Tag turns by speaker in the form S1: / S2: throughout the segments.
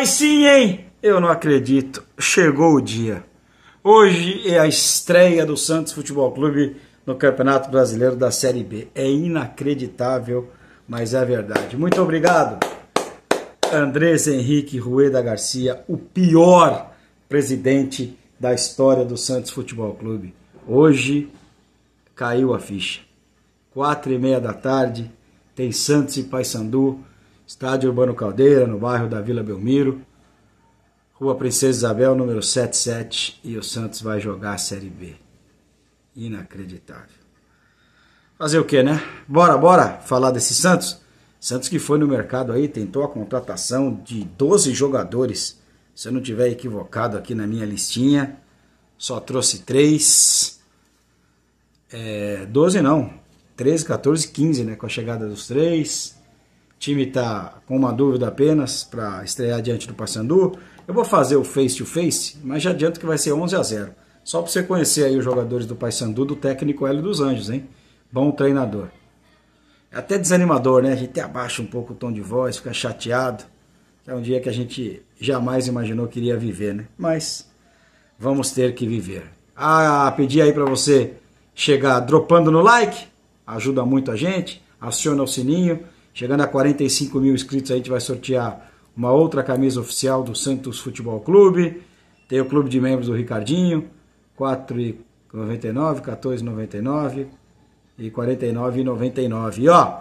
S1: Aí sim, hein? Eu não acredito. Chegou o dia. Hoje é a estreia do Santos Futebol Clube no Campeonato Brasileiro da Série B. É inacreditável, mas é verdade. Muito obrigado, Andrés Henrique Rueda Garcia, o pior presidente da história do Santos Futebol Clube. Hoje caiu a ficha. Quatro e meia da tarde tem Santos e Paysandu Estádio Urbano Caldeira, no bairro da Vila Belmiro, Rua Princesa Isabel, número 77, e o Santos vai jogar a Série B. Inacreditável. Fazer o que, né? Bora, bora falar desse Santos? Santos que foi no mercado aí, tentou a contratação de 12 jogadores. Se eu não tiver equivocado aqui na minha listinha, só trouxe 3. É, 12 não, 13, 14, 15, né? Com a chegada dos 3 time está com uma dúvida apenas para estrear diante do Paysandu. Eu vou fazer o face to face, mas já adianto que vai ser 11 a 0. Só para você conhecer aí os jogadores do Paysandu, do técnico Hélio dos Anjos, hein? Bom treinador. É até desanimador, né? A gente abaixa um pouco o tom de voz, fica chateado. É um dia que a gente jamais imaginou que iria viver, né? Mas vamos ter que viver. Ah, pedi aí para você chegar dropando no like, ajuda muito a gente, aciona o sininho Chegando a 45 mil inscritos, a gente vai sortear uma outra camisa oficial do Santos Futebol Clube. Tem o clube de membros do Ricardinho, R$ 4,99, R$ 14,99 e R$ 49,99. E ó,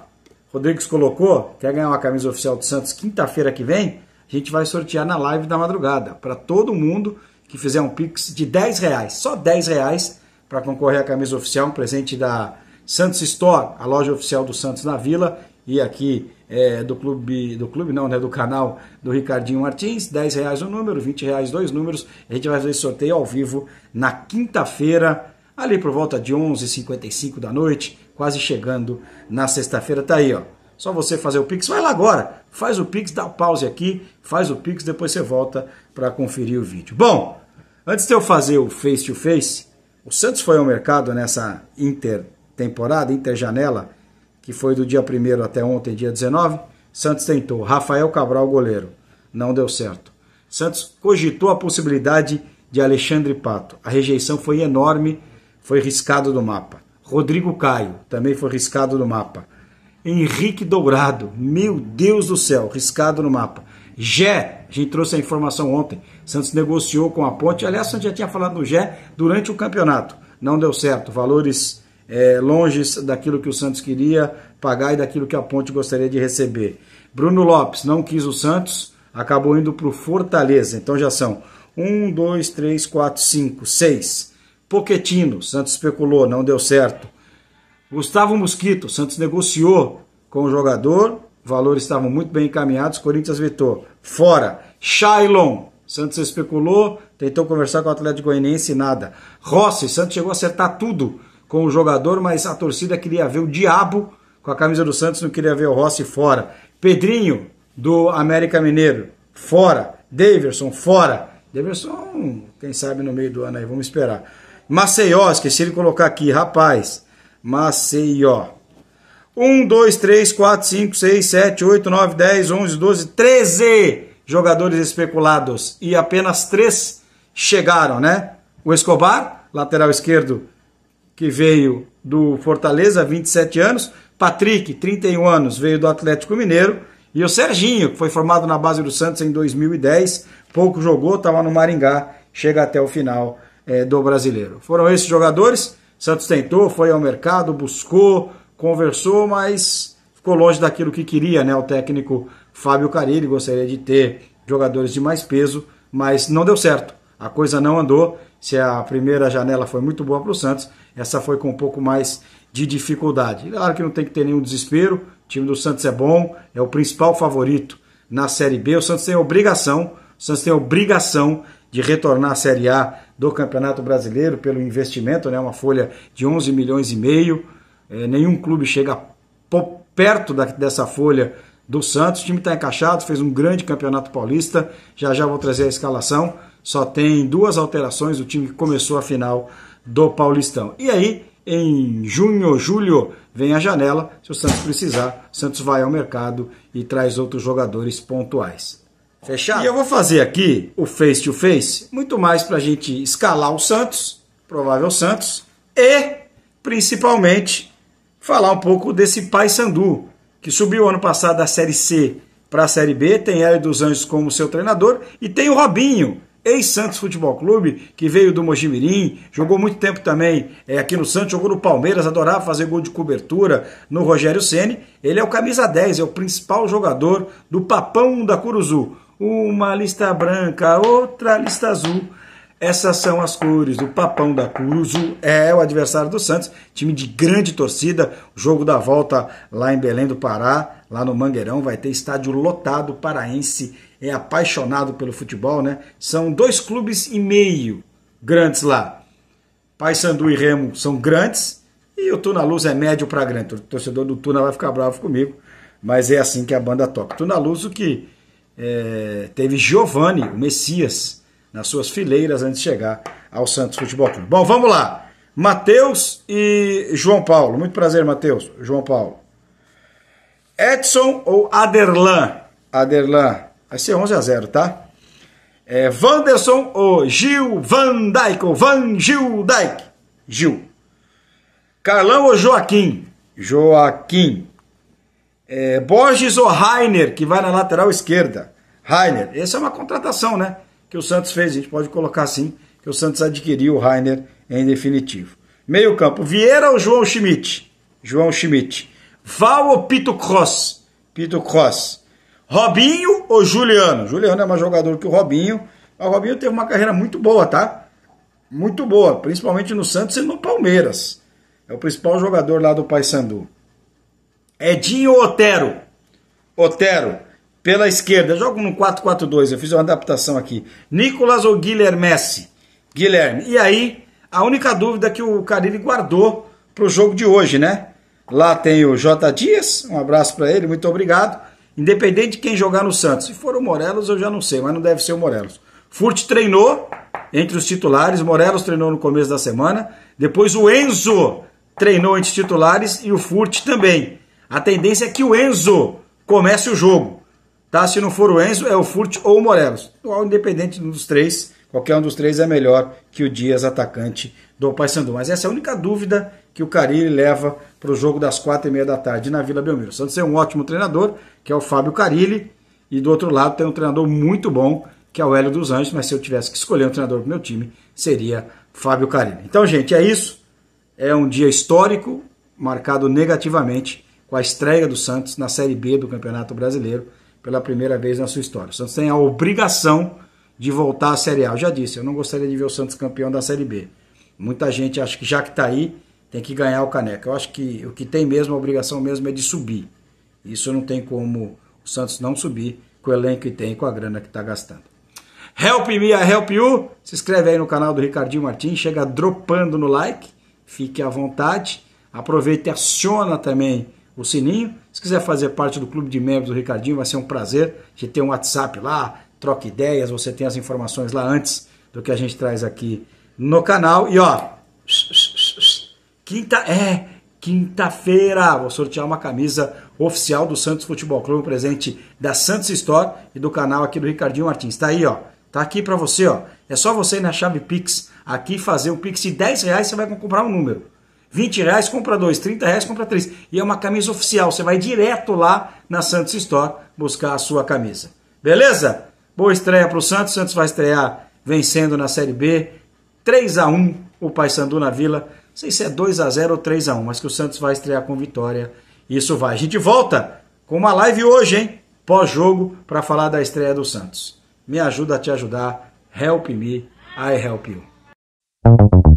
S1: Rodrigues colocou, quer ganhar uma camisa oficial do Santos quinta-feira que vem? A gente vai sortear na live da madrugada, para todo mundo que fizer um pix de 10 reais, só 10 reais, para concorrer à camisa oficial, um presente da Santos Store, a loja oficial do Santos na Vila, e aqui é, do clube, do clube não, né, do canal do Ricardinho Martins, 10 reais o um número, 20 reais dois números, a gente vai fazer esse sorteio ao vivo na quinta-feira, ali por volta de 11h55 da noite, quase chegando na sexta-feira, tá aí ó, só você fazer o Pix, vai lá agora, faz o Pix, dá o pause aqui, faz o Pix, depois você volta para conferir o vídeo. Bom, antes de eu fazer o face-to-face, -face, o Santos foi ao mercado nessa intertemporada, interjanela, que foi do dia 1 até ontem, dia 19, Santos tentou. Rafael Cabral, goleiro. Não deu certo. Santos cogitou a possibilidade de Alexandre Pato. A rejeição foi enorme, foi riscado do mapa. Rodrigo Caio também foi riscado do mapa. Henrique Dourado, meu Deus do céu, riscado no mapa. Jé, a gente trouxe a informação ontem. Santos negociou com a Ponte. Aliás, a gente já tinha falado no Jé durante o campeonato. Não deu certo. Valores é, longe daquilo que o Santos queria pagar e daquilo que a Ponte gostaria de receber. Bruno Lopes não quis o Santos, acabou indo para o Fortaleza. Então já são 1, 2, 3, 4, 5, 6. Poquetino, Santos especulou, não deu certo. Gustavo Mosquito, Santos negociou com o jogador, valores estavam muito bem encaminhados, Corinthians vetou. Fora. Shailon, Santos especulou, tentou conversar com o Atlético Goianiense, nada. Rossi, Santos chegou a acertar tudo com o jogador, mas a torcida queria ver o diabo com a camisa do Santos, não queria ver o Rossi fora. Pedrinho, do América Mineiro, fora. Daverson, fora. Daverson, quem sabe no meio do ano aí, vamos esperar. Maceió, esqueci de colocar aqui, rapaz. Maceió. 1, 2, 3, 4, 5, 6, 7, 8, 9, 10, 11, 12, 13 jogadores especulados. E apenas 3 chegaram, né? O Escobar, lateral esquerdo que veio do Fortaleza, 27 anos, Patrick, 31 anos, veio do Atlético Mineiro, e o Serginho, que foi formado na base do Santos em 2010, pouco jogou, estava no Maringá, chega até o final é, do brasileiro. Foram esses jogadores. Santos tentou, foi ao mercado, buscou, conversou, mas ficou longe daquilo que queria, né? O técnico Fábio Carilli gostaria de ter jogadores de mais peso, mas não deu certo. A coisa não andou se a primeira janela foi muito boa para o Santos, essa foi com um pouco mais de dificuldade. Claro que não tem que ter nenhum desespero, o time do Santos é bom, é o principal favorito na Série B. O Santos tem obrigação, o Santos tem obrigação de retornar à Série A do Campeonato Brasileiro pelo investimento, né? uma folha de 11 milhões e meio. É, nenhum clube chega perto da, dessa folha do Santos. O time está encaixado, fez um grande campeonato paulista. Já já vou trazer a escalação. Só tem duas alterações o time que começou a final do Paulistão. E aí, em junho julho, vem a janela. Se o Santos precisar, o Santos vai ao mercado e traz outros jogadores pontuais. Fechado? E eu vou fazer aqui o face to face, muito mais para a gente escalar o Santos, provável Santos, e principalmente falar um pouco desse Paysandu, que subiu ano passado da Série C para a Série B, tem Hélio dos Anjos como seu treinador e tem o Robinho, ex-Santos Futebol Clube, que veio do Mojimirim, jogou muito tempo também é, aqui no Santos, jogou no Palmeiras, adorava fazer gol de cobertura no Rogério Ceni. Ele é o camisa 10, é o principal jogador do Papão da Curuzu. Uma lista branca, outra lista azul essas são as cores do Papão da Curuzu, é o adversário do Santos, time de grande torcida. O jogo da volta lá em Belém do Pará, lá no Mangueirão, vai ter estádio lotado paraense, é apaixonado pelo futebol, né? São dois clubes e meio grandes lá. Paysandu e Remo são grandes e o Tuna Luz é médio para grande. O torcedor do Tuna vai ficar bravo comigo, mas é assim que a banda toca. Tuna Luz, o que é, teve Giovanni, o Messias nas suas fileiras antes de chegar ao Santos Futebol Clube. Bom, vamos lá. Matheus e João Paulo. Muito prazer, Matheus. João Paulo. Edson ou Aderlan? Aderlan. Vai ser 11 a 0, tá? É Vanderson ou Gil Van Dijk? Ou Van Gil Dijk? Gil. Carlão ou Joaquim? Joaquim. É Borges ou Rainer, que vai na lateral esquerda? Rainer. Essa é uma contratação, né? que o Santos fez, a gente pode colocar assim, que o Santos adquiriu o Rainer em definitivo. Meio campo, Vieira ou João Schmidt? João Schmidt. Val ou Pito Cross? Pito Cross. Robinho ou Juliano? Juliano é mais jogador que o Robinho. O Robinho teve uma carreira muito boa, tá? Muito boa, principalmente no Santos e no Palmeiras. É o principal jogador lá do Paysandu. Edinho ou Otero? Otero. Pela esquerda, jogo no 4-4-2, eu fiz uma adaptação aqui. Nicolas ou Guilherme Messi, Guilherme. E aí, a única dúvida que o Carilli guardou para o jogo de hoje, né? Lá tem o J. Dias, um abraço para ele, muito obrigado. Independente de quem jogar no Santos. Se for o Morelos, eu já não sei, mas não deve ser o Morelos. Furt treinou entre os titulares, Morelos treinou no começo da semana, depois o Enzo treinou entre os titulares e o Furt também. A tendência é que o Enzo comece o jogo. Tá? Se não for o Enzo, é o Furt ou o Morelos. independente dos três, qualquer um dos três é melhor que o Dias, atacante do Paysandu. Mas essa é a única dúvida que o Carille leva para o jogo das quatro e meia da tarde na Vila Belmiro. Santos tem é um ótimo treinador, que é o Fábio Carille, e do outro lado tem um treinador muito bom, que é o Hélio dos Anjos, mas se eu tivesse que escolher um treinador para o meu time, seria Fábio Carille. Então, gente, é isso. É um dia histórico, marcado negativamente com a estreia do Santos na Série B do Campeonato Brasileiro pela primeira vez na sua história. O Santos tem a obrigação de voltar à Série A. Eu já disse, eu não gostaria de ver o Santos campeão da Série B. Muita gente acha que já que está aí, tem que ganhar o caneca. Eu acho que o que tem mesmo, a obrigação mesmo é de subir. Isso não tem como o Santos não subir com o elenco que tem, com a grana que está gastando. Help me, a help you. Se inscreve aí no canal do Ricardinho Martins, chega dropando no like, fique à vontade. Aproveita e aciona também o sininho se quiser fazer parte do Clube de Membros do Ricardinho, vai ser um prazer. A gente tem um WhatsApp lá, troca ideias, você tem as informações lá antes do que a gente traz aqui no canal. E ó, quinta é quinta-feira, vou sortear uma camisa oficial do Santos Futebol Clube, um presente da Santos Store e do canal aqui do Ricardinho Martins. Tá aí, ó. Tá aqui para você, ó. É só você ir na chave Pix aqui fazer um Pix de 10 reais, você vai comprar um número. 20 reais compra dois, 30 reais compra três. E é uma camisa oficial. Você vai direto lá na Santos Store buscar a sua camisa. Beleza? Boa estreia para o Santos. Santos vai estrear vencendo na Série B. 3 a 1 o Paysandu na Vila. Não sei se é 2 a 0 ou 3 a 1 mas que o Santos vai estrear com vitória. Isso vai. A gente volta com uma live hoje, hein? Pós-jogo, para falar da estreia do Santos. Me ajuda a te ajudar. Help me, I help you.